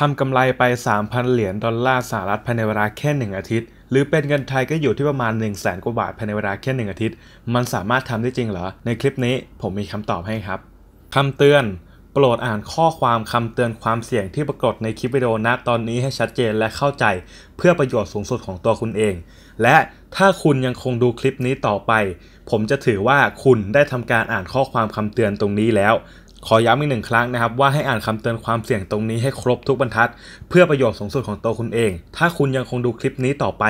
ทำกำไรไป 3,000 เหรียญดอลลาร์สหรัฐภายในเวลาแค่1อาทิตย์ หรือเป็นเงินไทยก็อยู่ที่ประมาณ 1 0 0 0 0แกว่าบาทภายในเวลาแค่1อาทิตย์ มันสามารถทำได้จริงเหรอ ในคลิปนี้ผมมีคำตอบให้ครับ คำเตือน โปรดอ่านข้อความคำเตือนความเสี่ยงที่ปรากฏในคลิปวิดีโอณตอนนี้ให้ชัดเจนและเข้าใจเพื่อประโยชน์สูงสุดของตัวคุณเอง และถ้าคุณยังคงดูคลิปนี้ต่อไป ผมจะถือว่าคุณได้ทำการอ่านข้อความคำเตือนตรงนี้แล้วขอย้ำอีกหนึ่งครั้งนะครับ ว่าให้อ่านคำเตือนความเสี่ยงตรงนี้ให้ครบทุกบรรทัด เพื่อประโยชน์สูงสุดของตัวคุณเอง ถ้าคุณยังคงดูคลิปนี้ต่อไป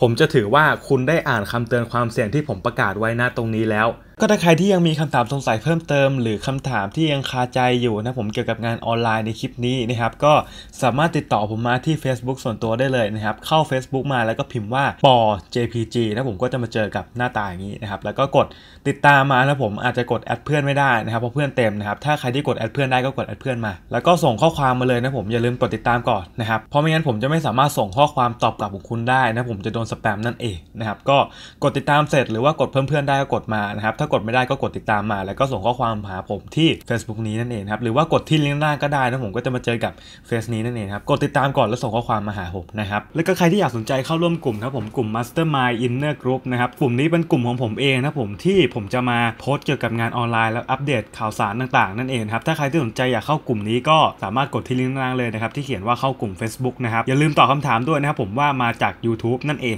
ผมจะถือว่าคุณได้อ่านคำเตือนความเสี่ยงที่ผมประกาศไว้หน้าตรงนี้แล้ว ก็ถ้าใครที่ยังมีคำถามสงสัยเพิ่มเติมหรือคำถามที่ยังคาใจอยู่นะผมเกี่ยวกับงานออนไลน์ในคลิปนี้นะครับก็สามารถติดต่อผมมาที่ Facebook ส่วนตัวได้เลยนะครับเข้า Facebook มาแล้วก็พิมพ์ว่าปอ JPG นะผมก็จะมาเจอกับหน้าตาอย่างนี้นะครับแล้วก็กดติดตามมานะผมอาจจะกดแอดเพื่อนไม่ได้นะครับเพราะเพื่อนเต็มนะครับถ้าใครที่กดแอดเพื่อนได้ก็กดแอดเพื่อนมา แล้วก็ส่งข้อความมาเลยนะผมอย่าลืมกดติดตามก่อนนะครับเพราะไม่งั้นผมจะไม่สามารถส่งข้อความตอบกลับของคุณได้นะผมจะโดนสแปมนั่นเองนะครับก็กดติดตามเสร็จหรือว่ากดเพื่อนนได้ก็กดมานะครับถ้ากดไม่ได้ก็กดติดตามมา แล้วก็ส่งข้อความหาผมที่ Facebook นี้นั่นเองครับหรือว่ากดที่ลิงก์ล่างก็ได้นะผมก็จะมาเจอกับเฟซนี้นั่นเองครับกดติดตามก่อนแล้วส่งข้อความมาหาผมนะครับแล้วก็ใครที่อยากสนใจเข้าร่วมกลุ่มครับผมกลุ่ม Mastermind Inner Group นะครับกลุ่มนี้เป็นกลุ่มของผมเองนะผมที่ผมจะมาโพสเกี่ยวกับงานออนไลน์ แล้วอัปเดตข่าวสารต่างๆ นั่นเองครับถ้าใครที่สนใจอยากเข้ากลุ่มนี้ก็สามารถกดที่ลิงก์ล่างเลยนะครับที่เขียนว่าเข้ากลุ่ม Facebook นะครับอย่าลืมตอบคำถามด้วยนะครับผมว่ามาจาก YouTube นั่นเอง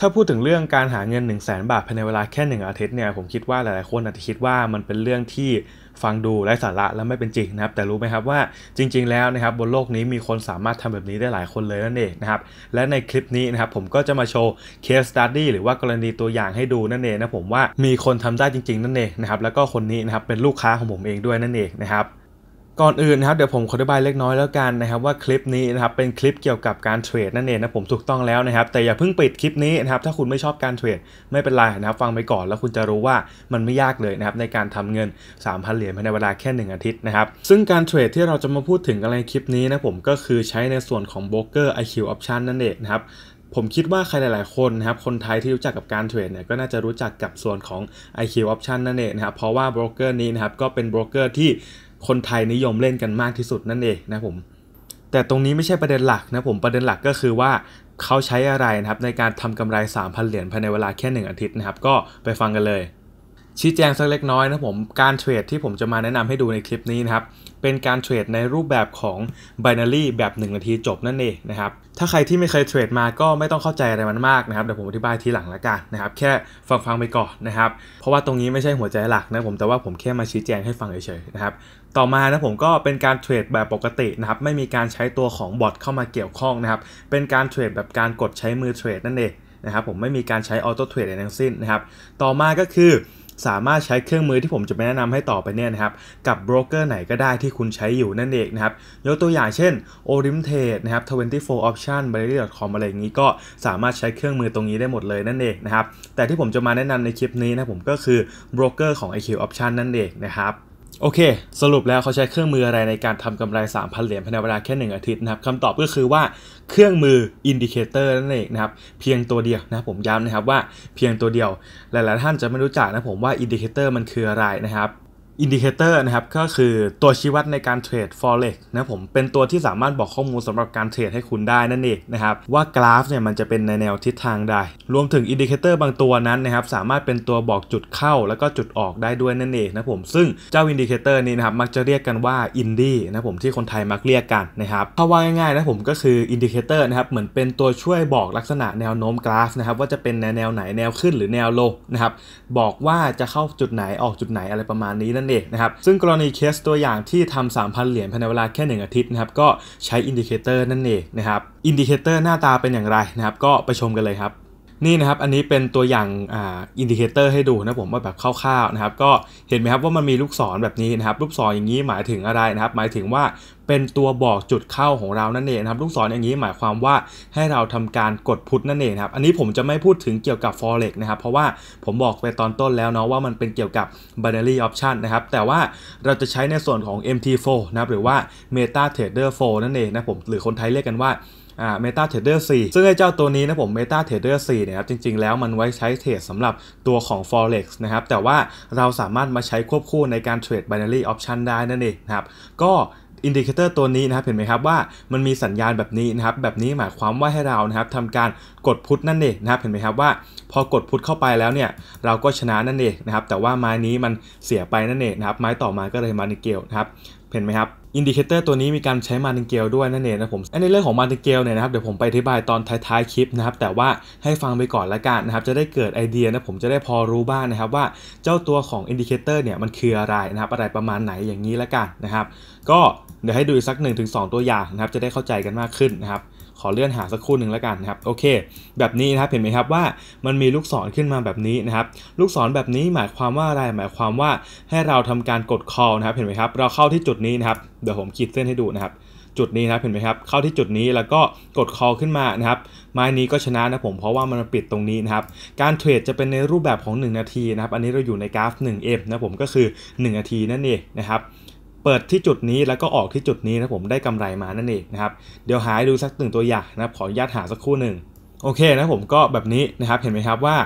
ถ้าพูดถึงเรื่องการหาเงิน1 0 0 0 0แบาทภายในเวลาแค่ 1 อาทิตย์เนี่ย ผมคิดว่าหลายๆคนอาจจะคิดว่ามันเป็นเรื่องที่ฟังดูไร้สาระและไม่เป็นจริงนะครับแต่รู้ไหมครับว่าจริงๆแล้วนะครับบนโลกนี้มีคนสามารถทำแบบนี้ได้หลายคนเลยนั่นเองนะครับ และในคลิปนี้นะครับผมก็จะมาโชว์เคสตัดดี้หรือว่ากรณีตัวอย่างให้ดูนั่นเองนะผมว่ามีคนทำได้จริง ๆนั่นเองนะครับแล้วก็คนนี้นะครับเป็นลูกค้าของผมเองด้วยนั่นเองนะครับก่อนอื่นนะครับเดี๋ยวผมขออธิบายเล็กน้อยแล้วกันนะครับว่าคลิปนี้นะครับเป็นคลิปเกี่ยวกับการเทรดนั่นเองนะผมถูกต้องแล้วนะครับ แต่อย่าเพิ่งปิดคลิปนี้นะครับถ้าคุณไม่ชอบการเทรดไม่เป็นไรนะครับฟังไปก่อนแล้วคุณจะรู้ว่ามันไม่ยากเลยนะครับในการทำเงิน3,000เหรียญภายในเวลาแค่1อาทิตย์นะครับซึ่งการเทรดที่เราจะมาพูดถึงกันในคลิปนี้นะผมก็คือใช้ในส่วนของโบรกเกอร์ IQ Option นั่นเองนะครับผมคิดว่าใครหลายๆคนนะครับคนไทยที่รู้จักกับการเทรดเนี่ยก็น่าจะรู้จักกับส่วนของ IQ Option นั่นเองนะครับเพราะว่าโบรกเกอร์นี้นะครับก็เป็นโบรกเกอร์ที่คนไทยนิยมเล่นกันมากที่สุดนั่นเองนะผมแต่ตรงนี้ไม่ใช่ประเด็นหลักนะผมประเด็นหลักก็คือว่า เขาใช้อะไรนะครับ ในการทำกำไร3,000 เหรียญภายในเวลาแค่ 1 อาทิตย์นะครับ ก็ไปฟังกันเลยชี้แจงสักเล็กน้อยนะผมการเทรดที่ผมจะมาแนะนำให้ดูในคลิปนี้นะครับเป็นการเทรดในรูปแบบของ Binary แบบ1นาทีจบนั่นเองนะครับถ้าใครที่ไม่เคยเทรดมาก็ไม่ต้องเข้าใจอะไรมันมากนะครับเดี๋ยวผมอธิบายทีหลังละกันนะครับแค่ฟังฟังไปก่อนนะครับเพราะว่าตรงนี้ไม่ใช่หัวใจหลักนะผมแต่ว่าผมแค่มาชี้แจงให้ฟังเฉยๆนะครับต่อมานะผมก็เป็นการเทรดแบบปกตินะครับไม่มีการใช้ตัวของบอทเข้ามาเกี่ยวข้องนะครับเป็นการเทรดแบบการกดใช้มือเทรดนั่นเองนะครับผมไม่มีการใช้ออโต้เทรดอะไรทั้งสิ้นนะครับต่อมาก็คือสามารถใช้เครื่องมือที่ผมจะไปแนะนำให้ต่อไปเนี่ยนะครับ กับโบรกเกอร์ไหนก็ได้ที่คุณใช้อยู่นั่นเองนะครับยกตัวอย่างเช่น o r i m t เ a d e นะครับ24 option b a r r y c o m อะไรอย่างนี้ก็สามารถใช้เครื่องมือตรงนี้ได้หมดเลยนั่นเองนะครับแต่ที่ผมจะมาแนะนำในคลิปนี้นะผมก็คือโบรกเกอร์ของ IQ Option นั่นเองนะครับโอเค สรุปแล้วเขาใช้เครื่องมืออะไรในการทำกำไร3,000 เหรียญภายในเวลาแค่ 1 อาทิตย์นะครับคำตอบก็คือว่าเครื่องมืออินดิเคเตอร์นั่นเองนะครับ เพียงตัวเดียวนะผมย้ำนะครับว่าเพียงตัวเดียว หลายๆท่านจะไม่รู้จักนะผมว่าอินดิเคเตอร์มันคืออะไรนะครับอินดิเคเตอร์นะครับก็คือตัวชี้วัดในการเทรด forex นะผมเป็นตัวที่สามารถบอกข้อมูลสำหรับการเทรดให้คุณได้นั่นเองนะครับว่ากราฟเนี่ยมันจะเป็นในแนวทิศทางใดรวมถึงอินดิเคเตอร์บางตัวนั้นนะครับสามารถเป็นตัวบอกจุดเข้า แล้วก็จุดออกได้ด้วยนั่นเองนะผมซึ่งเจ้าอินดิเคเตอร์นี้นะครับมักจะเรียกกันว่าอินดี้นะผมที่คนไทยมักเรียกกันนะครับถ้าว่าง่ายๆนะผมก็คืออินดิเคเตอร์นะครับเหมือนเป็นตัวช่วยบอกลักษณะแนวโน้มกราฟนะครับว่าจะเป็นในแนวไหนแนวขึ้นหรือแนวลงนะครับบอกว่าจะเข้าจุดไหนออกจุดไหนอะไรประมาณนี้นั่นนั่นเองนะครับซึ่งกรณีเคสตัวอย่างที่ทำ3,000 เหรียญภายในเวลาแค่ 1 อาทิตย์นะครับก็ใช้อินดิเคเตอร์นั่นเองนะครับอินดิเคเตอร์หน้าตาเป็นอย่างไรนะครับก็ไปชมกันเลยครับนี่นะครับอันนี้เป็นตัวอย่างอินดิเคเตอร์ให้ดูนะผมว่าแบบคร่าวๆนะครับก็เห็นไหมครับว่ามันมีลูกศรแบบนี้นะครับลูกศรออย่างนี้หมายถึงอะไรนะครับหมายถึงว่าเป็นตัวบอกจุดเข้าของเรานั่นเองครับลูกศรออย่างนี้หมายความว่า ให้เราทำการกดพุทนั่นเองครับอันนี้ผมจะไม่พูดถึงเกี่ยวกับ forex นะครับเพราะว่าผมบอกไปตอนต้นแล้วเนาะว่ามันเป็นเกี่ยวกับ binary option นะครับแต่ว่าเราจะใช้ในส่วนของ MT4 นะครับ หรือว่า Meta Trader 4 นั่นเองนะผมหรือคนไทยเรียกกันว่าอ่า Meta Trader 4 ซึ่งไอ้เจ้าตัวนี้นะผม Meta Trader 4เนี่ยครับจริงๆแล้วมันไว้ใช้เทรดสำหรับตัวของ Forex นะครับแต่ว่าเราสามารถมาใช้ควบคู่ในการเทรด Binary Option ได้นั่นเองนะครับก็อินดิเคเตอร์ตัวนี้นะครับเห็นไหมครับว่ามันมีสัญญาณแบบนี้นะครับแบบนี้หมายความว่าให้เรานะครับทำการกดพุทนั่นเองนะครับเห็นไหมครับว่า พอกดพุทเข้าไปแล้วเนี่ยเราก็ชนะนั่นเองนะครับแต่ว่าไม้นี้มันเสียไปนั่นเองนะครับไม้ต่อมาก็เลยมาในเกลนะครับเห็นไหมครับ อินดิเคเตอร์ตัวนี้มีการใช้มาติงเกลด้วยนั่นเองนะผมอในเรื่องของมาติงเกลเนี่ยนะครับ เดี๋ยวผมไปอธิบายตอนท้ายๆคลิปนะครับ แต่ว่าให้ฟังไปก่อนละกันนะครับ จะได้เกิดไอเดียนะผมจะได้พอรู้บ้างนะครับ ว่าเจ้าตัวของอินดิเคเตอร์เนี่ยมันคืออะไรนะครับ อะไรประมาณไหนอย่างนี้ละกันนะครับ ก็เดี๋ยวให้ดูสัก 1-2 ตัวอย่างนะครับ จะได้เข้าใจกันมากขึ้นนะครับขอเลื่อนหาสักคู่หนึ่งแล้วกันนะครับโอเค แบบนี้นะครับเห็นไหมครับว่ามันมีลูกศรขึ้นมาแบบนี้นะครับ ลูกศรแบบนี้หมายความว่าอะไรหมายความว่าให้เราทำการกด call นะครับ เห็นไหมครับ เราเข้าที่จุดนี้นะครับเดี๋ยวผมขีดเส้นให้ดูนะครับ จุดนี้นะครับเห็นไหมครับ เข้าที่จุดนี้แล้วก็กด call ขึ้นมานะครับไม้นี้ก็ชนะนะผมเพราะว่ามันปิดตรงนี้นะครับ การเทรดจะเป็นในรูปแบบของ 1 นาทีนะครับ อันนี้เราอยู่ในกราฟ 1M นะผมก็คือ1นาทีนั่นเองนะครับเปิดที่จุดนี้แล้วก็ออกที่จุดนี้นะผมได้กำไรมานั่นเองนะครับเดี๋ยวหายดูสักหนึ่งตัวอย่างนะครับขออนุญาตหาสักครู่หนึ่งโอเคนะผมก็แบบนี้นะครับเห็นไหมครับว่า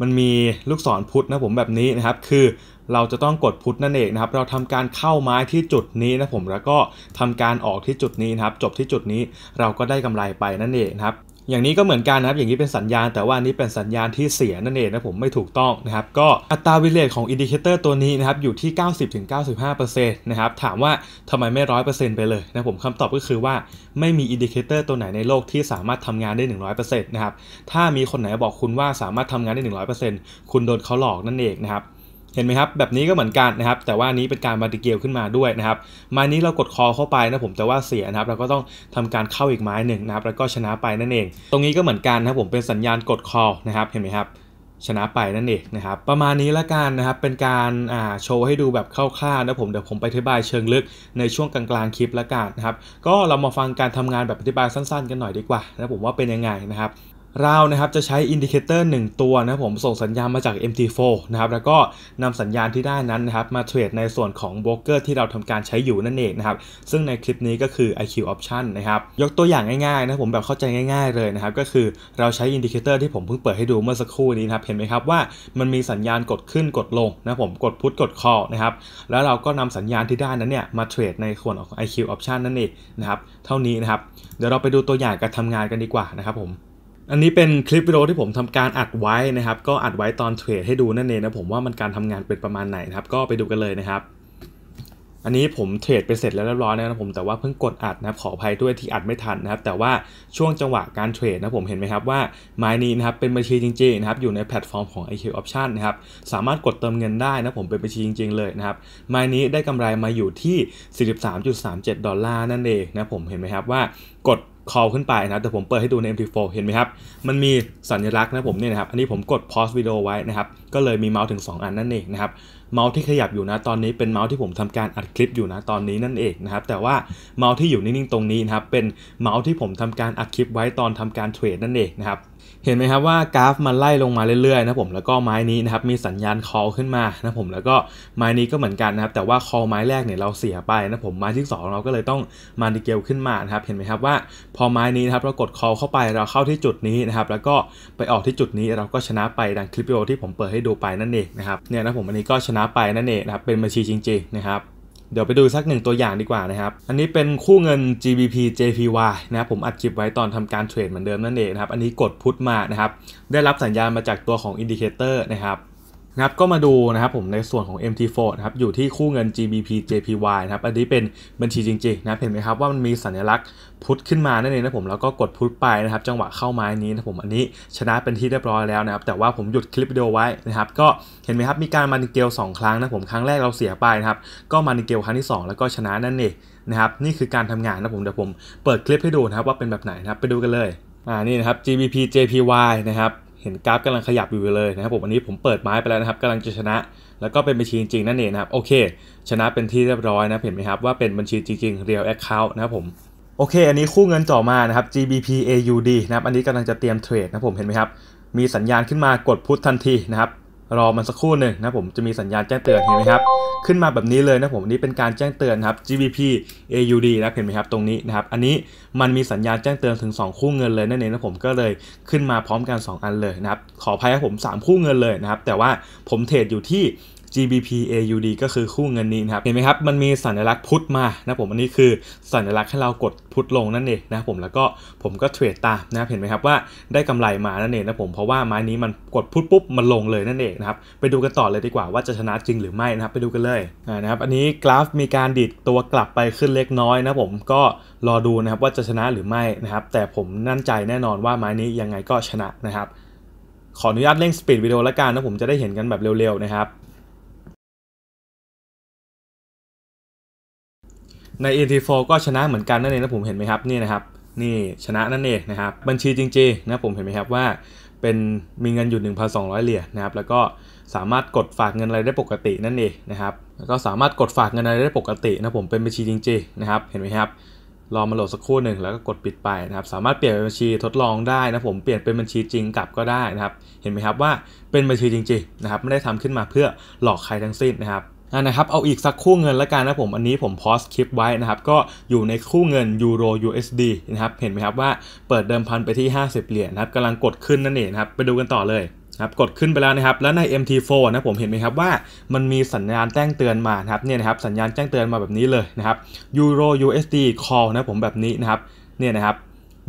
มันมีลูกศรพุทธนะผมแบบนี้นะครับ คือเราจะต้องกดพุทธนั่นเองนะครับ เราทำการเข้าไม้ที่จุดนี้นะผมแล้วก็ทำการออกที่จุดนี้นะครับ จบที่จุดนี้เราก็ได้กำไรไปนั่นเองนะครับอย่างนี้ก็เหมือนกันนะครับ อย่างนี้เป็นสัญญาณ แต่ว่านี้เป็นสัญญาณที่เสียนั่นเองนะผมไม่ถูกต้องนะครับ ก็อัตราวิเลทของอินดิเคเตอร์ตัวนี้นะครับอยู่ที่ 90-95%นะครับ ถามว่าทำไมไม่รร้ออยเเป์ซ็นต์ไปเลยนะผมคำตอบก็คือว่าไม่มีอินดิเคเตอร์ตัวไหนในโลกที่สามารถทำงานได้หนึ่งรร้ออยเป์เซ็นต์นะครับ ถ้ามีคนไหนบอกคุณว่าสามารถทำงานได้หนึ่งรร้ออยเเป์ซ็นต์คุณโดนเขาหลอกนั่นเองนะครับเห็นไหมครับ แบบนี้ก็เหมือนกันนะครับ แต่ว่านี้เป็นการมาติเกลขึ้นมาด้วยนะครับ มานี้เรากดคอเข้าไปนะผมแต่ว่าเสียนะครับ เราก็ต้องทำการเข้าอีกไม้หนึ่งนะครับ แล้วก็ชนะไปนั่นเอง ตรงนี้ก็เหมือนกันนะครับผมเป็นสัญญาณกดคอนะครับ เห็นไหมครับ ชนะไปนั่นเองนะครับ ประมาณนี้ละกันนะครับเป็นการโชว์ให้ดูแบบคร่าวๆนะผมเดี๋ยวผมไปอธิบายเชิงลึกในช่วงกลางๆคลิปละกันนะครับ ก็เรามาฟังการทำงานแบบอธิบายสั้นๆกันหน่อยดีกว่านะผมว่าเป็นยังไงนะครับเรานะครับจะใช้อินดิเคเตอร์1ตัวนะผมส่งสัญญาณมาจาก MT4 นะครับ แล้วก็นำสัญญาณที่ได้นั้นนะครับมาเทรดในส่วนของโบรกเกอร์ ที่เราทำการใช้อยู่นั่นเองนะครับ ซึ่งในคลิปนี้ก็คือ IQ Option นะครับ ยกตัวอย่างง่ายๆนะผมแบบเข้าใจง่ายๆเลยนะครับก็คือเราใช้อินดิเคเตอร์ที่ผมเพิ่งเปิดให้ดูเมื่อสักครู่นี้นะครับ เห็นไหมครับว่ามันมีสัญญาณกดขึ้นกดลงนะผมกดพุทกดคอนะครับแล้วเราก็นำสัญญาณที่ได้นั้นเนี่ยมาเทรดในส่วนของ IQ Option นั่นเองนะครับเท่านี้นะครับเดี๋ยวเราไปดูตัวอย่างการทำงานกันดีกว่านะครับผมอันนี้เป็นคลิปวิดีโอที่ผมทำการอัดไว้นะครับ ก็อัดไว้ตอนเทรดให้ดูนั่นเองนะผมว่ามันการทำงานเป็นประมาณไหนนะครับ ก็ไปดูกันเลยนะครับ อันนี้ผมเทรดไปเสร็จแล้วเรียบร้อยนะครับผม แต่ว่าเพิ่งกดอัดนะครับขออภัยด้วยที่อัดไม่ทันนะครับ แต่ว่าช่วงจังหวะการเทรดนะผมเห็นไหมครับว่าไม้นี้นะครับเป็นบัญชีจริงๆนะครับอยู่ในแพลตฟอร์มของ IQ Option นะครับสามารถกดเติมเงินได้นะผมเป็นบัญชีจริง ๆเลยนะครับไม้นี้ได้กำไรมาอยู่ที่ 43.37ดอลลาร์นั่นเองนะผมเห็นไหมครับว่ากด call ขึ้นไปนะ แต่ผมเปิดให้ดูใน MT4 เห็นไหมครับ มันมีสัญลักษณ์นะผมเนี่ยนะครับ อันนี้ผมกด pause วิดีโอไว้นะครับ ก็เลยมีเมาส์ถึง2อันนั่นเองนะครับ เมาส์ที่ขยับอยู่นะตอนนี้เป็นเมาส์ที่ผมทำการอัดคลิปอยู่นะตอนนี้นั่นเองนะครับ แต่ว่าเมาส์ที่อยู่นิ่งๆตรงนี้นะครับ เป็นเมาส์ที่ผมทำการอัดคลิปไว้ตอนทำการเทรดนั่นเองนะครับเห็นไหมครับว่ากราฟมันไล่ลงมาเรื่อยๆนะผมแล้วก็ไม้นี้นะครับมีสัญญาณคอลขึ้นมานะผมแล้วก็ไม้นี้ก็เหมือนกันนะครับแต่ว่าคอลไม้แรกเนี่ยเราเสียไปนะผมไม้ที่2เราก็เลยต้องมาดิเกลขึ้นมานะครับเห็นไหมครับว่าพอไม้นี้นะครับเรากดคอลเข้าไปเราเข้าที่จุดนี้นะครับแล้วก็ไปออกที่จุดนี้เราก็ชนะไปดังคลิปวิดีโอที่ผมเปิดให้ดูไปนั่นเองนะครับเนี่ยนะผมอันนี้ก็ชนะไปนั่นเองนะครับเป็นบัญชีจริงๆนะครับเดี๋ยวไปดูสักหนึ่งตัวอย่างดีกว่านะครับ อันนี้เป็นคู่เงิน GBP JPY นะครับ ผมอัดคลิปไว้ตอนทำการเทรดเหมือนเดิมนั่นเองนะครับ อันนี้กดพุทมานะครับ ได้รับสัญญาณมาจากตัวของอินดิเคเตอร์นะครับครับก็มาดูนะครับผมในส่วนของ MT4 นะครับอยู่ที่คู่เงิน GBP JPY นะครับอันนี้เป็นบัญชีจริง ๆ นะเห็นไหมครับว่ามันมีสัญลักษณ์พุทขึ้นมานั่นเองนะผมแล้วก็กดพุทไปนะครับ จังหวะเข้าไม้นี้นะผมอันนี้ชนะเป็นที่เรียบร้อยแล้วนะครับ แต่ว่าผมหยุดคลิปวิดีโอไว้นะครับก็เห็นไหมครับ มีการมานิเกล2ครั้งนะผมครั้งแรกเราเสียไปนะครับก็มานิเกลครั้งที่ 2 แล้วก็ชนะนั่นเองนะครับนี่คือการทำงานนะผมเดี๋ยวผมเปิดคลิปให้ดูนะครับว่าเป็นแบบไหนนะครับไปดูกันเลยอ่านี่นะครับ GBP JPY นะครับเห็นกราฟกำลังขยับอยู่เลยนะครับผมอันนี้ผมเปิดไม้ไปแล้วนะครับกำลังจะชนะ แล้วก็เป็นบัญชีจริงๆ นั่นเองนะครับโอเค ชนะเป็นที่เรียบร้อยนะเห็นไหมครับ ว่าเป็นบัญชีจริงๆ real account นะครับผมโอเค อันนี้คู่เงินต่อมานะครับ GBP AUD นะครับอันนี้กำลังจะเตรียมเทรดนะผมเห็นไหมครับมีสัญญาณขึ้นมากดพุททันทีนะครับรอมันสักครู่หนึ่งนะผมจะมีสัญญาณแจ้งเตือนเห็นไหมครับขึ้นมาแบบนี้เลยนะผมนี้เป็นการแจ้งเตือนครับ GBP AUD นะเห็นไหมครับตรงนี้นะครับอันนี้มันมีสัญญาณแจ้งเตือนถึง 2 คู่เงินเลยนั่นเองนะผมก็เลยขึ้นมาพร้อมกัน 2 อันเลยนะครับขออภัยครับผม 3 คู่เงินเลยนะครับแต่ว่าผมเทรดอยู่ที่ GBP AUD ก็คือคู่เงินนี้นะครับ เห็นไหมครับ มันมีสัญลักษณ์พุทมานะผม อันนี้คือสัญลักษณ์ให้เรากดพุทลงนั่นเองนะผม แล้วก็ผมก็เทรดตามนะครับเห็นไหมครับว่าได้กำไรมา นั่นเองนะผม เพราะว่าไม้นี้มันกดพุทปุ๊บมันลงเลยนั่นเองนะครับ ไปดูกันต่อเลยดีกว่า ว่าจะชนะจริงหรือไม่นะครับ ไปดูกันเลยนะครับ อันนี้กราฟมีการดีดตัวกลับไปขึ้นเล็กน้อยนะผมก็รอดูนะครับว่าจะชนะหรือไม่นะครับ แต่ผมนั่นใจแน่นอนว่าไม้นี้ยังไงก็ชนะนะครับ ขออนุญาตเร่งสปีดวิดีโอละกันนะผมจะได้เห็นกันแบบเร็ว ๆนะครับใน n t 4ก็ชนะเหมือนกันนั่นเองนะผมเห็นไหมครับนี่นะครับนี่ชนะนั่นเองนะครับบัญชีจริงๆนะผมเห็นไหมครับว่าเป็นมีเงินอยู่ 1,200 เหรียญนะครับ แล้วก็สามารถกดฝากเงินอะไรได้ปกตินั่นเองนะครับแล้วก็สามารถกดฝากเงินอะไรได้ปกตินะผมเป็นบัญชีจริงๆนะครับเห็นไหมครับรอมาโหลดสักครู่หนึ่งแล้วก็กดปิดไปนะครับ สามารถเปลี่ยนเป็นบัญชีทดลองได้นะ ผมเปลี่ยนเป็นบัญชีจริงกลับก็ได้นะครับ เห็นไหมครับว่าเป็นบัญชีจริง ๆนะครับ ไม่ได้ทำขึ้นมาเพื่อหลอกใครทั้งสิ้นนะครับนะครับเอาอีกสักคู่เงินละกันนะผมอันนี้ผมพสคลิปไว้นะครับก็อยู่ในคู่เงินยูโร USD นะครับเห็นไหมครับว่าเปิดเดิมพันไปที่ 50 เหรียญนะครับกำลังกดขึ้นนั่นเองครับไปดูกันต่อเลยครับกดขึ้นไปแล้วนะครับ แล้วใน MT4 นะผมเห็นไหมครับว่ามันมีสัญญาณแจ้งเตือนมานะครับเนี่ยนะครับสัญญาณแจ้งเตือนมาแบบนี้เลยนะครับยูโร USD call นะผมแบบนี้นะครับ เนี่ยนะครับ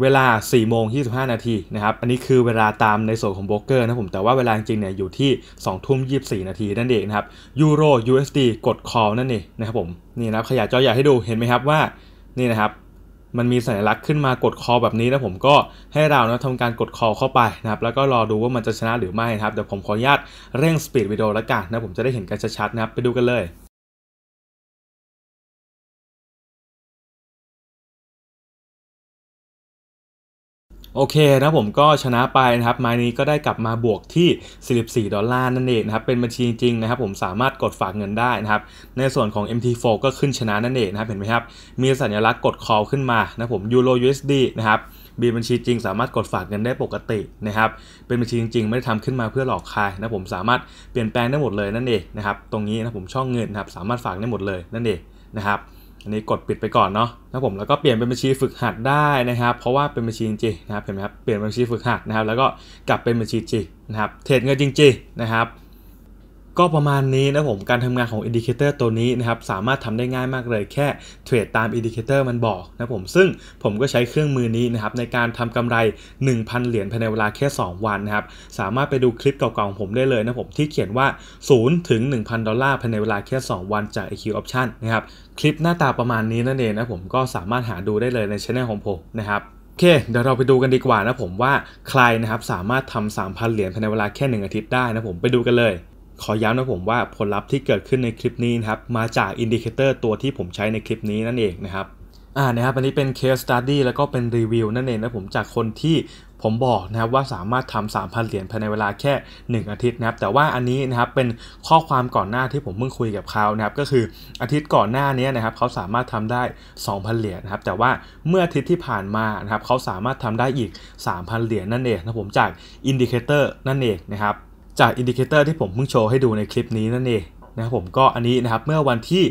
เวลา 4 โมง25นาทีนะครับอันนี้คือเวลาตามในส่วนของโบรกเกอร์นะผมแต่ว่าเวลาจริงเนี่ยอยู่ที่ 2 ทุ่ม 24 นาทีนั่นเองนะครับยูโร USD กดคอนั่นเองนะครับผมนี่นะครับ ขยายจอใหญ่ให้ดูเห็นไหมครับว่านี่นะครับ มันมีสัญลักษณ์ขึ้นมากดคอ แบบนี้นะผมก็ให้เรานะทำการกดคอ เข้าไปนะครับ แล้วก็รอดูว่ามันจะชนะหรือไม่นะครับเดี๋ยวผมขออนุญาตเร่งสปีดวิดีโอละกันนะผมจะได้เห็นกันชัดๆนะครับไปดูกันเลยโอเคนะผมก็ชนะไปนะครับมานี้ก็ได้กลับมาบวกที่ 44 ดอลลาร์นั่นเองนะครับเป็นบัญชีจริงนะครับผมสามารถกดฝากเงินได้นะครับในส่วนของ MT4 ก็ขึ้นชนะนั่นเองนะครับเห็นไหมครับมีสัญลักษณ์กด call ขึ้นมานะผมยูโร USD นะครับบีบัญชีจริงสามารถกดฝากเงินได้ปกตินะครับเป็นบัญชีจริงๆไม่ได้ทำขึ้นมาเพื่อหลอกใครนะผมสามารถเปลี่ยนแปลงได้หมดเลยนั่นเองนะครับตรงนี้นะผมช่องเงินนะครับสามารถฝากได้หมดเลยนั่นเองนะครับอันนี้กดปิดไปก่อนเนาะนะผมแล้วก็เปลี่ยนเป็นบัญชีฝึกหัดได้นะครับ เพราะว่าเป็นบัญชีจริงนะครับเห็นไหมครับ เปลี่ยนบัญชีฝึกหัดนะครับแล้วก็กลับเป็นบัญชีจริงนะครับเทรดเงินจริง ๆ นะครับก็ประมาณนี้นะผมการทำงานของ indicator ตัวนี้นะครับสามารถทำได้ง่ายมากเลยแค่เทรดตาม indicator มันบอกนะผมซึ่งผมก็ใช้เครื่องมือนี้นะครับในการทำกำไร 1,000 เหรียญภายในเวลาแค่ 2 วันนะครับสามารถไปดูคลิปเก่าๆของผมได้เลยนะผมที่เขียนว่า 0 ถึง 1,000ดอลลาร์ภายในเวลาแค่ 2 วันจาก IQ Option นะครับคลิปหน้าตาประมาณนี้นั่นเองนะผมก็สามารถหาดูได้เลยในช่องของผมนะครับโอเคเดี๋ยวเราไปดูกันดีกว่านะผมว่าใครนะครับสามารถทำ3,000เหรียญภายในเวลาแค่1อาทิตย์ได้นะผมไปดูกันเลยขอย้ำนะผมว่าผลลัพธ์ที่เกิดขึ้นในคลิปนี้นะครับ มาจากอินดิเคเตอร์ตัวที่ผมใช้ในคลิปนี้นั่นเองนะครับอ่านะครับ อันนี้เป็นคสสตัดดี้แล้วก็เป็นรีวิวนั่นเองนะผมจากคนที่ผมบอกนะครับว่าสามารถทำ3,000เหรียญภายในเวลาแค่ 1 อาทิตย์นะครับ แต่ว่าอันนี้นะครับเป็นข้อความก่อนหน้าที่ผมเพิ่งคุยกับเขานะครับก็คืออาทิตย์ก่อนหน้านี้นะครับเขาสามารถทำได้2,000เหรียญนะครับ แต่ว่าเมื่ออาทิตย์ที่ผ่านมานะครับเขาสามารถทำได้อีก3,000เหรียญนั่นเองนะผมจากอินดิเคเตอร์นั่นเองนะครับจากอินดิเคเตอร์ที่ผมเพิ่งโชว์ให้ดูในคลิปนี้นั่นเองนะครับผมก็อันนี้นะครับ เมื่อวันที่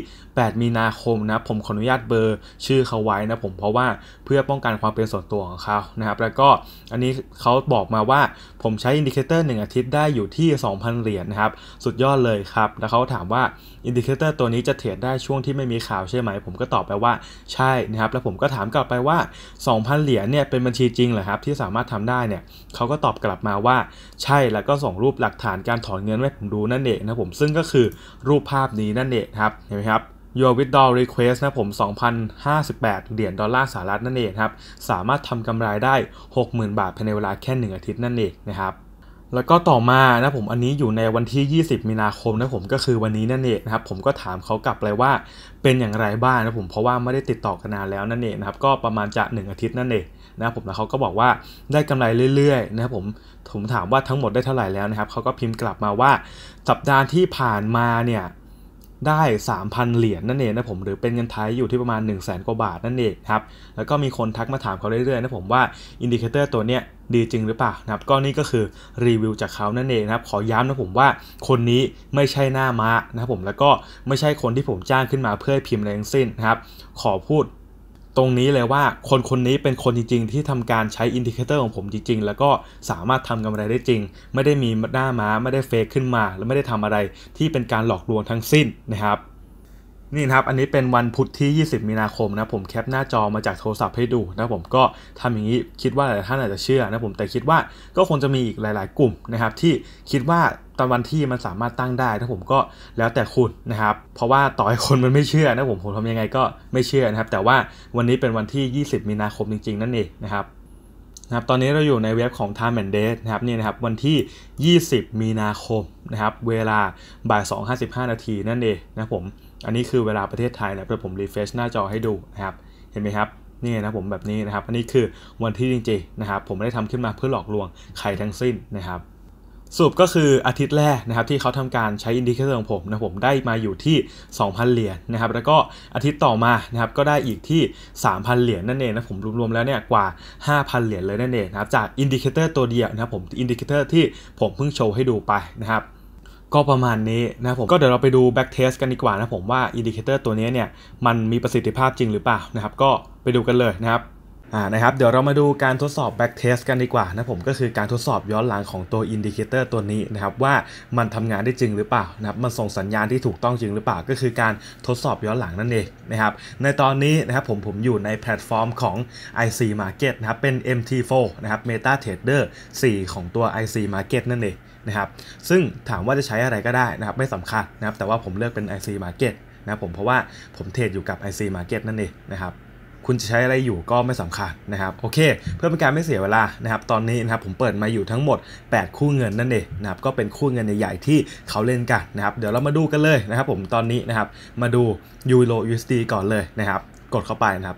8 มีนาคมนะผมขออนุญาตเบอร์ชื่อเขาไว้นะผมเพราะว่าเพื่อป้องกันความเป็นส่วนตัวของเขานะครับ แล้วก็อันนี้เขาบอกมาว่าผมใช้อินดิเคเตอร์1อาทิตย์ได้อยู่ที่ 2,000 เหรียญนนะครับ สุดยอดเลยครับแล้วเขาถามว่าอินดิเคเตอร์ ตัวนี้จะเทรดได้ช่วงที่ไม่มีข่าวใช่ไหม ผมก็ตอบไปว่าใช่นะครับ แล้วผมก็ถามกลับไปว่า 2,000 เหรียญเนี่ยเป็นบัญชีจริงเหรอครับที่สามารถทำได้เนี่ยเขาก็ตอบกลับมาว่าใช่ แล้วก็ส่งรูปหลักฐานการถอนเงินให้ผมดูนั่นเองนะผมซึ่งก็คือรูปภาพนี้นั่นเองครับเห็นไหมครับ Your Withdraw Request นะผม 2,058 เหรียญดอลลาร์สหรัฐนั่นเองครับ สามารถทำกำไรได้ 60,000 บาทภายในเวลาแค่ 1 อาทิตย์นั่นเองนะครับ แล้วก็ต่อมานะผม อันนี้อยู่ในวันที่ 20 มีนาคมนะผมก็คือวันนี้นั่นเองนะครับ ผมก็ถามเขากลับเลยว่า เป็นอย่างไรบ้างนะผม เพราะว่าไม่ได้ติดต่อกันนานแล้วนั่นเองนะครับ ก็ประมาณจะ1อาทิตย์นั่นเองนะผม แล้วเขาก็บอกว่าได้กำไรเรื่อยๆนะครับผม ผมถามว่าทั้งหมดได้เท่าไหร่แล้วนะครับเขาก็พิมพ์กลับมาว่า สัปดาห์ที่ผ่านมาเนี่ยได้ 3,000 เหรียญนนั่นเองนะผม หรือเป็นเงินไทยอยู่ที่ประมาณ1 0 0 0 0แกว่าบาทนั่นเองครับ แล้วก็มีคนทักมาถามเขาเรื่อยๆนะผมว่าอินดิเคเตอร์ตัวเนี้ยดีจริงหรือเปล่านะครับ ก็นี่ก็คือ รีวิวจากเขานั่นเองนะครับ ขอย้ำนะผมว่าคนนี้ไม่ใช่หน้ามานะครับผม แล้วก็ไม่ใช่คนที่ผมจ้างขึ้นมาเพื่อพิมพ์อะไรทั้งสิ้นนะครับ ขอพูดตรงนี้เลยว่าคนคนนี้เป็นคนจริง ๆ ที่ทำการใช้อินดิเคเตอร์ของผมจริงๆ แล้วก็สามารถทำกำไรได้จริง ไม่ได้มีหน้าม้าไม่ได้เฟกขึ้นมา และไม่ได้ทำอะไรที่เป็นการหลอกลวงทั้งสิ้นนะครับนี่นะครับ อันนี้เป็นวันพุธที่ 20 มีนาคมนะผมแคปหน้าจอมาจากโทรศัพท์ให้ดูนะผมก็ทำอย่างนี้คิดว่าหลายท่านอาจจะเชื่อนะผมแต่คิดว่าก็คงจะมีอีกหลาย ๆ กลุ่มนะครับ ที่คิดว่าตอนวันที่มันสามารถตั้งได้นะผมก็แล้วแต่คุณนะครับ เพราะว่าต่อให้คนมันไม่เชื่อนะผมผมทำยังไงก็ไม่เชื่อนะครับแต่ว่าวันนี้เป็นวันที่ 20 มีนาคมจริง ๆ นั่นเองนะครับนะครับตอนนี้เราอยู่ในเว็บของ Time and Date นะครับนี่นะครับวันที่ 20 มีนาคมนะครับเวลาบ่าย2.55นาทีนั่นเองนะผมอันนี้คือเวลาประเทศไทยนะเพื่อผมรีเฟชหน้าจอให้ดูนะครับเห็นไหมครับ นี่นะผมแบบนี้นะครับ อันนี้คือวันที่จริงๆนะครับ ผมไม่ได้ทำขึ้นมาเพื่อหลอกลวงใครทั้งสิ้นนะครับสรุปก็คืออาทิตย์แรกนะครับ ที่เขาทำการใช้อินดิเคเตอร์ของผมนะผมได้มาอยู่ที่ 2,000 เหรียญนนะครับ แล้วก็อาทิตย์ต่อมานะครับก็ได้อีกที่ 3,000 เหรียญนนั่นเองนะผมรวมๆแล้วเนี่ยกว่า 5,000เหรียญเลยนั่นเองนะครับจากอินดิเคเตอร์ตัวเดียวนะครับผมอินดิเคเตอร์ ที่ผมเพิ่งโชว์ให้ดูไปนะครับก็ประมาณนี้นะผมก็เดี๋ยวเราไปดู back test กันดีกว่านะผมว่าอินดิเคเตอร์ตัวนี้เนี่ยมันมีประสิทธิภาพจริงหรือเปล่านะครับก็ไปดูกันเลยนะครับอ่านะครับเดี๋ยวเรามาดูการทดสอบ back test กันดีกว่านะผมก็คือการทดสอบย้อนหลังของตัวอินดิเคเตอร์ตัวนี้นะครับว่ามันทำงานได้จริงหรือเปล่านะครับมันส่งสัญญาณที่ถูกต้องจริงหรือเปล่าก็คือการทดสอบย้อนหลังนั่นเองนะครับในตอนนี้นะครับผมผมอยู่ในแพลตฟอร์มของ IC Market นะครับเป็น MT4 นะครับ MetaTrader 4 ของตัว IC Market นั่นเองนะครับซึ่งถามว่าจะใช้อะไรก็ได้นะครับ ไม่สำคัญนะครับ แต่ว่าผมเลือกเป็น IC Market นะผมเพราะว่าผมเทรดอยู่กับ IC Market นั่นเองนะครับ คุณจะใช้อะไรอยู่ก็ไม่สำคัญนะครับ โอเค เพื่อเป็นการไม่เสียเวลานะครับตอนนี้นะครับ ผมเปิดมาอยู่ทั้งหมด 8 คู่เงินนั่นเองนะครับ ก็เป็นคู่เงินใหญ่ๆ ที่เขาเล่นกันนะครับ เดี๋ยวเรามาดูกันเลยนะครับผมตอนนี้นะครับ มาดูยูโรยูสตีก่อนเลยนะครับ กดเข้าไปนะครับ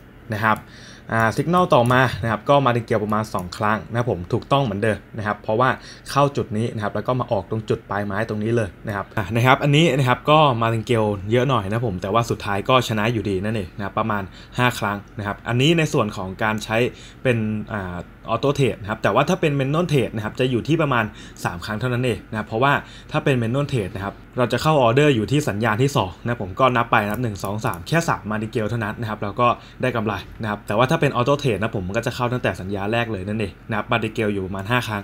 นะครับสัญญาณต่อมานะครับก็มาดิเกียวประมาณ 2 ครั้งนะผมถูกต้องเหมือนเดิมนะครับเพราะว่าเข้าจุดนี้นะครับแล้วก็มาออกตรงจุดปลายไม้ตรงนี้เลยนะครับนะครับอันนี้นะครับก็มาดิเกียวเยอะหน่อยนะผมแต่ว่าสุดท้ายก็ชนะอยู่ดีนั่นเองนะประมาณ 5 ครั้งนะครับอันนี้ในส่วนของการใช้เป็นอ่าออโต้เทรดนะครับแต่ว่าถ้าเป็นเมนนอนเทรดนะครับจะอยู่ที่ประมาณ 3 ครั้งเท่านั้นเองนะเพราะว่าถ้าเป็นเมนนอนเทรดนะครับเราจะเข้าออเดอร์อยู่ที่สัญญาณที่2นะผมก็นับไปนับ1 2 3แค่3มาดิเกลเท่านั้นนะครับเราก็ได้กำไรนะครับแต่ว่าถ้าเป็นออโต้เทรดนะผมก็จะเข้าตั้งแต่สัญญาแรกเลยนั่นเองนะครับมาดิเกลอยู่ประมาณ 5 ครั้ง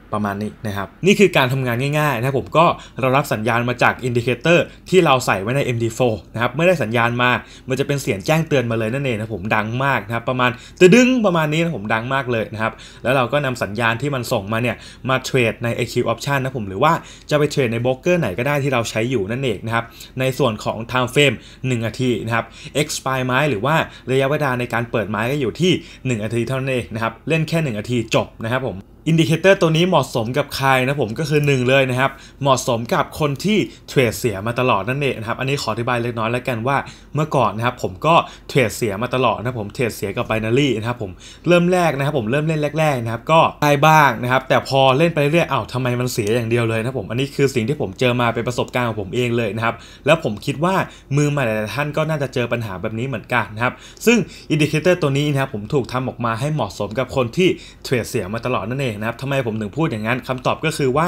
ประมาณนี้นะครับ นี่คือการทำงานง่ายๆนะผมก็เรารับสัญญาณมาจากอินดิเคเตอร์ที่เราใส่ไว้ใน MD4 นะครับเมื่อได้สัญญาณมามันจะเป็นเสียงแจ้งเตือนมาเลยนั่นเองนะผมดังมากนะครับประมาณตดึงประมาณนี้นะผมดังมากเลยนะครับแล้วเราก็นำสัญญาณที่มันส่งมาเนี่ยมาเทรดใน e q Option นะผมหรือว่าจะไปเทรดในบล็อกเกอร์ ไหนก็ได้ที่เราใช้อยู่นั่นเองนะครับในส่วนของ time frame 1นาทีนะครับ expire ไม้หรือว่าระยะเวลาในการเปิดไม้ก็อยู่ที่1นาทีเท่านั้นเองนะครับเล่นแค่1นาทีจบนะครับผมอินดิเคเตอร์ตัวนี้เหมาะสมกับใครนะผมก็คือ1เลยนะครับ เหมาะสมกับคนที่เทรดเสียมาตลอดนั่นเองนะครับอันนี้ขออธิบายเล็กน้อยแล้วกันว่าเมื่อก่อนนะครับผมก็เทรดเสียมาตลอดนะผมเทรดเสียกับไบนารี่นะครับผมเริ่มแรกนะครับผมเริ่มเล่นแรกๆนะครับ ก็ได้บ้างนะครับแต่พอเล่นไปเรื่อยๆอ้าวทำไมมันเสียอย่างเดียวเลยนะผมอันนี้คือสิ่งที่ผมเจอมาเป็นประสบการณ์ของผมเองเลยนะครับแล้วผมคิดว่ามือใหม่หลายท่านก็น่าจะเจอปัญหาแบบนี้เหมือนกันนะครับซึ่งอินดิเคเตอร์ตัวนี้นะครับผมถูกทำออกมาให้เหมาะสมกับคนที่เทรดเสียมาตลอดนั่นเององนะครับทำไมผมถึงพูดอย่างนั้นคำตอบก็คือว่า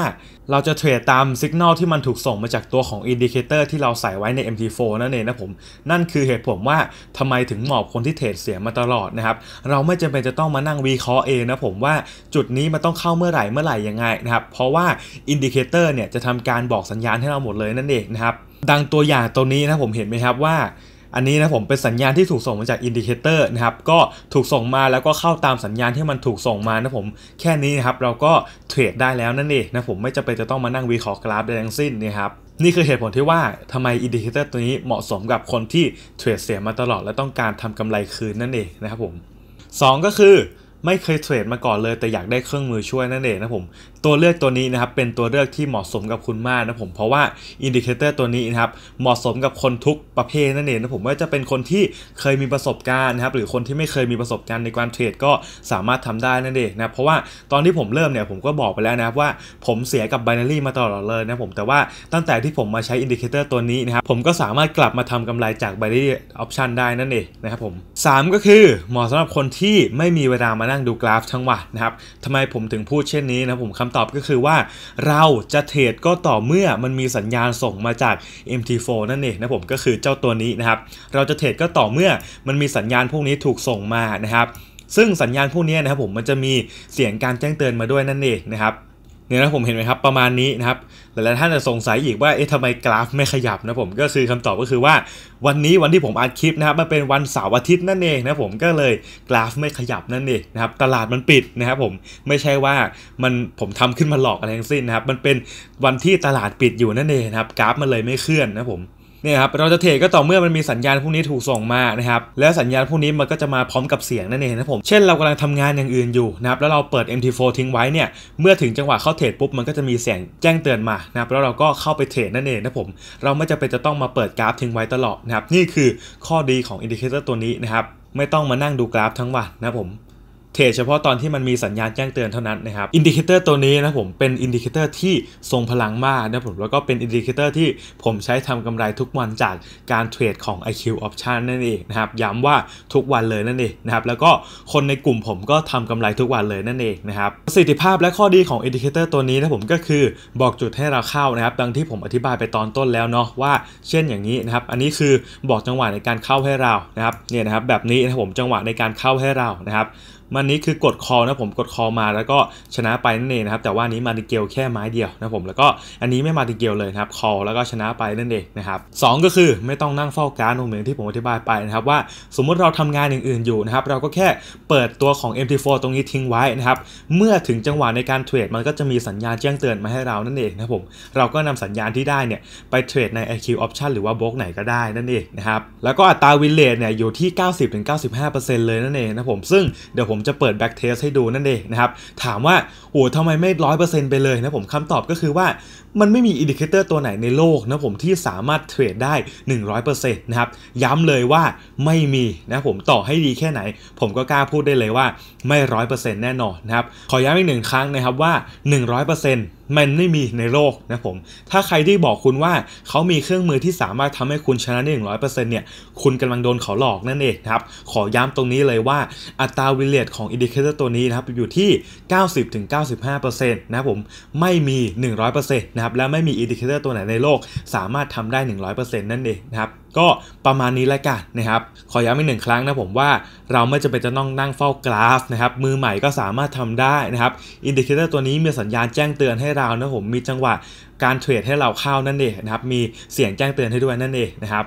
เราจะเทรดตามสัญญาณที่มันถูกส่งมาจากตัวของอินดิเคเตอร์ที่เราใส่ไว้ใน MT4 นั่นเองนะผมนั่นคือเหตุผลว่าทำไมถึงหมอบคนที่เทรดเสียมาตลอดนะครับเราไม่จำเป็นจะต้องมานั่งวิเคราะห์เองนะผมว่าจุดนี้มันต้องเข้าเมื่อไหร่เมื่อไหร่ยังไงนะครับเพราะว่าอินดิเคเตอร์เนี่ยจะทำการบอกสัญญาณให้เราหมดเลยนั่นเองนะครับดังตัวอย่างตัวนี้นะผมเห็นไหมครับว่าอันนี้นะผมเป็นสัญญาณที่ถูกส่งมาจากอินดิเคเตอร์นะครับก็ถูกส่งมาแล้วก็เข้าตามสัญญาณที่มันถูกส่งมานะผมแค่นี้นะครับเราก็เทรดได้แล้วนั่นเองนะผมไม่จำเป็นจะต้องมานั่งวิเคราะห์กราฟใดทั้งสิ้นนะครับนี่คือเหตุผลที่ว่าทำไมอินดิเคเตอร์ตัวนี้เหมาะสมกับคนที่เทรดเสียมาตลอดและต้องการทำกำไรคืนนั่นเองนะครับผม2ก็คือไม่เคยเทรดมาก่อนเลยแต่อยากได้เครื่องมือช่วยนั่นเองนะผมตัวเลือกตัวนี้นะครับเป็นตัวเลือกที่เหมาะสมกับคุณมากนะผมเพราะว่าอินดิเคเตอร์ตัวนี้นะครับเหมาะสมกับคนทุกประเภทนั่นเองนะผมว่าจะเป็นคนที่เคยมีประสบการณ์นะครับหรือคนที่ไม่เคยมีประสบการณ์ในการเทรดก็สามารถทำได้นั่นเองนะ เพราะว่าตอนที่ผมเริ่มเนี่ยผมก็บอกไปแล้วนะครับว่าผมเสียกับ b น n a ี่มาตลอดเลยนะผมแต่ว่าตั้งแต่ที่ผมมาใช้อินดิเคเตอร์ตัวนี้นะครับผมก็สามารถกลับมาทำกำไรจากบนารี y ออปชันได้นั่นเองนะครับผม3ก็คือเหมาะสำหรับคนที่ไม่มีเวลามานั่งดูกราฟทั้งวันนะครับทำไมผมถึงพูดเช่นนี้นะผมคำตอบก็คือว่าเราจะเทรดก็ต่อเมื่อมันมีสัญญาณส่งมาจาก MT4 นั่นเองนะผมก็คือเจ้าตัวนี้นะครับ เราจะเทรดก็ต่อเมื่อมันมีสัญญาณพวกนี้ถูกส่งมานะครับ ซึ่งสัญญาณพวกนี้นะครับผมมันจะมีเสียงการแจ้งเตือนมาด้วยนั่นเองนะครับเนี่ยนะผมเห็นไหมครับประมาณนี้นะครับหลายๆท่านจะสงสัยอีกว่า เอ๊ะทำไมกราฟไม่ขยับนะผม ก็คือคำตอบก็คือว่า วันนี้วันที่ผมอัดคลิปนะครับ มันเป็นวันเสาร์อาทิตย์นั่นเองนะผม ก็เลยกราฟไม่ขยับนั่นเองนะครับ ตลาดมันปิดนะครับผม ไม่ใช่ว่ามันผมทำขึ้นมาหลอกอะไรทั้งสิ้นนะครับ มันเป็นวันที่ตลาดปิดอยู่นั่นเองนะครับ กราฟมันเลยไม่เคลื่อนนะผมเนี่ยครับเราจะเทรดก็ต่อเมื่อมันมีสัญญาณพวกนี้ถูกส่งมานะครับแล้วสัญญาณพวกนี้มันก็จะมาพร้อมกับเสียงนั่นเองนะผมเช่นเรากำลังทำงานอย่างอื่นอยู่นะครับแล้วเราเปิด MT4 ทิ้งไว้เนี่ยเมื่อถึงจังหวะเข้าเทรดปุ๊บมันก็จะมีเสียงแจ้งเตือนมานะครับแล้วเราก็เข้าไปเทรดนั่นเองนะผมเราไม่จำเป็นจะต้องมาเปิดกราฟทิ้งไว้ตลอดนะครับนี่คือข้อดีของอินดิเคเตอร์ตัวนี้นะครับไม่ต้องมานั่งดูกราฟทั้งวันนะผมเทรดเฉพาะตอนที่มันมีสัญญาณแจ้งเตือนเท่านั้นนะครับอินดิเคเตอร์ตัวนี้นะผมเป็นอินดิเคเตอร์ที่ทรงพลังมากนะผมแล้วก็เป็นอินดิเคเตอร์ที่ผมใช้ทำกำไรทุกวันจากการเทรดของ IQ Option นั่นเองนะครับย้ำว่าทุกวันเลยนั่นเองนะครับแล้วก็คนในกลุ่มผมก็ทำกำไรทุกวันเลยนั่นเองนะครับประสิทธิภาพและข้อดีของอินดิเคเตอร์ตัวนี้นะผมก็คือบอกจุดให้เราเข้านะครับดังที่ผมอธิบายไปตอนต้นแล้วเนาะว่าเช่นอย่างนี้นะครับอันนี้คือบอกจังหวะในการเข้าให้เรานะครับเนี่ยนะครับแบบนี้นะผมจังหวะในการเข้าให้เรานะครับมันนี้คือกดคอนะผมกดคอมาแล้วก็ชนะไปนั่นเองนะครับแต่ว่านี้มาติเกลแค่ไม้เดียวนะผมแล้วก็อันนี้ไม่มาติเกลเลยครับคอ แล้วก็ชนะไปนั่นเองนะครับสก็คือไม่ต้องนั่งเฝ้าการ์ดเหมือนที่ผมอธิบายไปนะครับว่าสมมุติเราทำงานอย่างอื่นอยู่นะครับเราก็แค่เปิดตัวของ MT4 ตรงนี้ทิ้งไว้นะครับเมื่อถึงจังหวะในการเทรดมันก็จะมีสัญญาณแจ้งเตือนมาให้เรานั่นเองนะผมเราก็นำสัญญาณที่ได้เนี่ยไปเทรดใน IQ Option หรือว่าบล็อกไหนก็ได้นั่นเองนะครับแล้วก็อัตราวินเลทเนี่ยอยู่ที่ 90-95%เลยนั่นเองนะผมซึ่งเดี๋ยวผผมจะเปิดแบ็กเทสให้ดูนั่นเองนะครับ ถามว่าโอ้ทำไมไม่ร้อยเปอร์เซ็นต์ไปเลยนะผมคำตอบก็คือว่ามันไม่มีอินดิเคเตอร์ตัวไหนในโลกนะผมที่สามารถเทรดได้ 100%นะครับย้ำเลยว่าไม่มีนะผมต่อให้ดีแค่ไหน ผมก็กล้าพูดได้เลยว่าไม่ 100%แน่นอนนะครับขอย้ำอีกหนึ่งครั้งนะครับว่า 100%มันไม่มีในโลกนะผมถ้าใครที่บอกคุณว่าเขามีเครื่องมือที่สามารถทำให้คุณชนะได้หนึ่งร้อยเปอร์เซ็นต์เนี่ยคุณกำลังโดนเขาหลอกนั่นเองครับขอย้ำตรงนี้เลยว่าอัตราวิเลตของอินดิเคเตอร์ตัวนี้นะครับอยู่ที่90-95%นะผมไม่มี100%นะครับและไม่มีอินดิเคเตอร์ตัวไหนในโลก สามารถทำได้ 100%นั่นเองนะครับก็ประมาณนี้ละกันนะครับ ขอย้ำอีกหนึ่งครั้งนะผมว่า เราไม่จำเป็นจะต้องนั่งเฝ้ากราฟนะครับมือใหม่ก็สามารถทำได้นะครับอินดิเคเตอร์ตัวนี้มีสัญญาณแจ้งเตือนให้เรานะผมมีจังหวะการเทรดให้เราเข้านั่นเองนะครับ มีเสียงแจ้งเตือนให้ด้วยนั่นเองนะครับ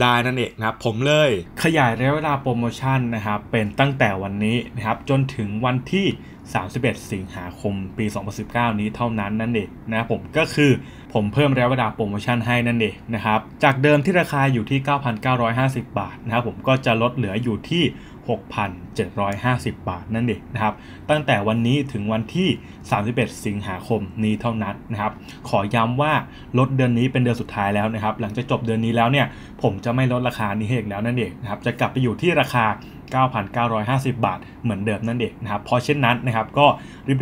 ได้นั่นเองนะครับผมเลยขยายระยะเวลาโปรโมชั่นนะครับเป็นตั้งแต่วันนี้นะครับจนถึงวันที่ 31 สิงหาคม ปี 2019 นี้เท่านั้นนั่นเองนะครับผมก็คือผมเพิ่มระยะเวลาโปรโมชั่นให้นั่นเองนะครับจากเดิมที่ราคาอยู่ที่ 9,950 บาทนะครับผมก็จะลดเหลืออยู่ที่6,750 บาท นั่นเองนะครับ ตั้งแต่วันนี้ถึงวันที่ 31 สิงหาคมนี้เท่านั้นนะครับ ขอย้ำว่าลดเดือนนี้เป็นเดือนสุดท้ายแล้วนะครับ หลังจากจบเดือนนี้แล้วเนี่ยผมจะไม่ลดราคานี้เ้อีกแล้วนั่นเองนะครับจะกลับไปอยู่ที่ราคา9 9 5 0 บาท เหมือนเดิมนั่นเองนะครับเพราะเช่นนั้นนะครับก็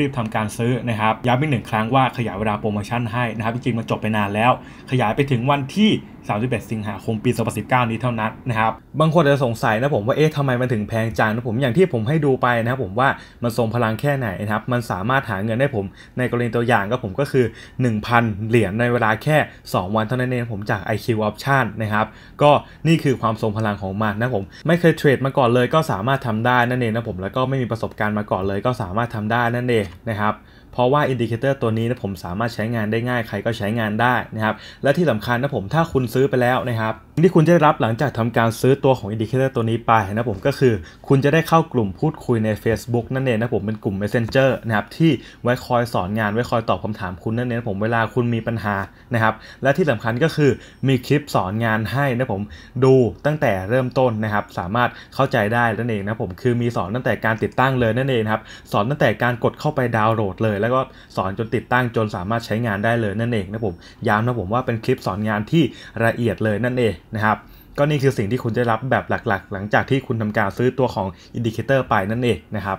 รีบๆทำการซื้อนะครับย้ำอีกหนึ่งครั้งว่าขยายเวลาโปรโมชั่นให้นะครับจริงๆมันจบไปนานแล้ว ขยายไปถึงวันที่ 31 สิงหาคมปี2019นี้เท่านั้นนะครับบางคนอาจะสงสัยนะผมว่าเอ๊ะทำไมมันถึงแพงจังนะผมอย่างที่ผมให้ดูไปนะครับผมว่ามันทรงพลังแค่ไหนนะครับมันสามารถหาเงินได้ผมในกรณีตัวอย่างก็ผมก็คือ 1,000 เหรียญในเวลาแค่ 2 วันเท่านั้นเองผมจาก IQ Option นะครับก็นี่คือความทรงพลังของมันนะผมไม่เคยเทรดมาก่อนเลยก็ก็สามารถทำได้นั่นเองนะผม แล้วก็ไม่มีประสบการณ์มาก่อนเลย ก็สามารถทำได้นั่นเองนะครับเพราะว่าอินดิเคเตอร์ตัวนี้นะผมสามารถใช้งานได้ง่ายใครก็ใช้งานได้ นะครับ และที่สำคัญนะผมถ้าคุณซื้อไปแล้วนะครับที่คุณจะได้รับหลังจากทำการซื้อตัวของอินดิเคเตอร์ตัวนี้ไปนะผมก็คือคุณจะได้เข้ากลุ่มพูดคุยใน Facebook นั่นเองนะผมเป็นกลุ่ม Messenger นะครับที่ไว้คอยสอนงานไว้คอยตอบคำถามคุณนั่นเองนะผมเวลาคุณมีปัญหานะครับและที่สำคัญก็คือมีคลิปสอนงานให้นะผมดูตั้งแต่เริ่มต้นนะครับสามารถเข้าใจได้นั่นเองนะผมคือมีสอนตั้งแต่การติดตั้งเลยนั่นเองครับสอนตั้งแต่การกดเข้าไปดาวน์โหลดเลย แล้วก็สอนจนติดตั้งจนสามารถใช้งานได้เลยนั่นเองนะผมย้ำนะผมว่าเป็นคลิปสอนงานที่ละเอียดเลยนั่นเองนะครับก็นี่คือสิ่งที่คุณจะรับแบบหลักๆ หลังจากที่คุณทำการซื้อตัวของอินดิเคเตอร์ไปนั่นเองนะครับ